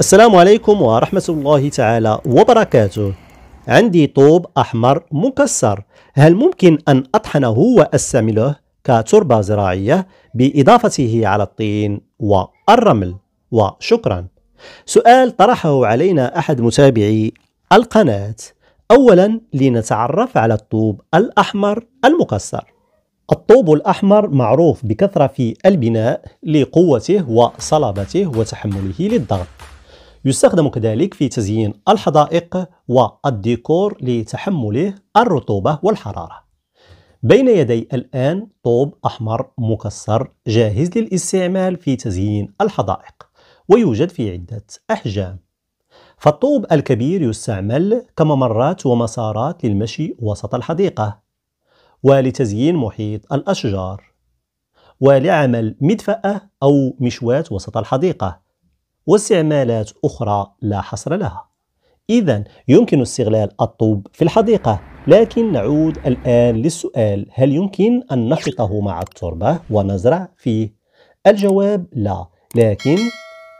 السلام عليكم ورحمة الله تعالى وبركاته عندي طوب أحمر مكسر هل ممكن أن أطحنه وأستعمله كتربة زراعية بإضافته على الطين والرمل وشكرا سؤال طرحه علينا أحد متابعي القناة أولا لنتعرف على الطوب الأحمر المكسر الطوب الأحمر معروف بكثرة في البناء لقوته وصلابته وتحمله للضغط يستخدم كذلك في تزيين الحدائق والديكور لتحمله الرطوبة والحرارة بين يدي الآن طوب أحمر مكسر جاهز للاستعمال في تزيين الحدائق ويوجد في عدة أحجام فالطوب الكبير يستعمل كممرات ومسارات للمشي وسط الحديقة ولتزيين محيط الأشجار ولعمل مدفأة أو مشوات وسط الحديقة واستعمالات أخرى لا حصر لها إذا يمكن استغلال الطوب في الحديقة لكن نعود الآن للسؤال هل يمكن أن نخلطه مع التربة ونزرع فيه؟ الجواب لا لكن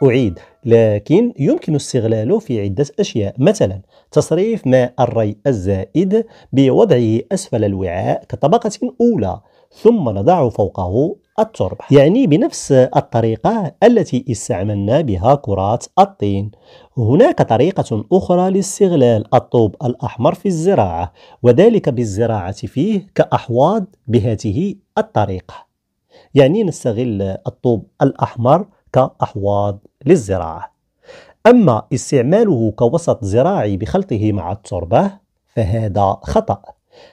أعيد لكن يمكن استغلاله في عدة أشياء مثلا تصريف ماء الري الزائد بوضعه أسفل الوعاء كطبقة أولى ثم نضع فوقه التربة يعني بنفس الطريقة التي استعملنا بها كرات الطين هناك طريقة أخرى لاستغلال الطوب الأحمر في الزراعة وذلك بالزراعة فيه كأحواض بهذه الطريقة يعني نستغل الطوب الأحمر كأحواض للزراعة أما استعماله كوسط زراعي بخلطه مع التربة فهذا خطأ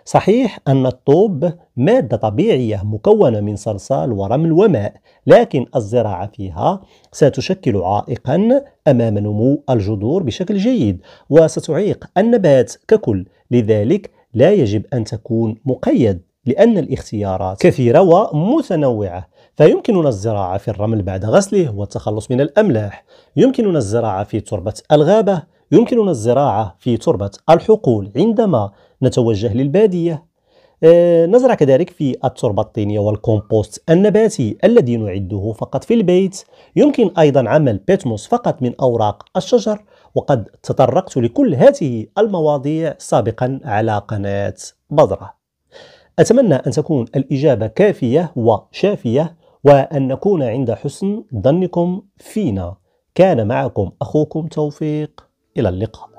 صحيح أن الطوب مادة طبيعية مكونة من صلصال ورمل وماء، لكن الزراعة فيها ستشكل عائقا أمام نمو الجذور بشكل جيد، وستعيق النبات ككل، لذلك لا يجب أن تكون مقيد لأن الاختيارات كثيرة ومتنوعة فيمكننا الزراعة في الرمل بعد غسله والتخلص من الأملاح يمكننا الزراعة في تربة الغابة يمكننا الزراعة في تربة الحقول عندما نتوجه للبادية آه، نزرع كذلك في التربة الطينية والكومبوست النباتي الذي نعده فقط في البيت يمكن أيضا عمل بيتموس فقط من أوراق الشجر وقد تطرقت لكل هذه المواضيع سابقا على قناة بذرة أتمنى أن تكون الإجابة كافية وشافية وأن نكون عند حسن ظنكم فينا كان معكم أخوكم توفيق إلى اللقاء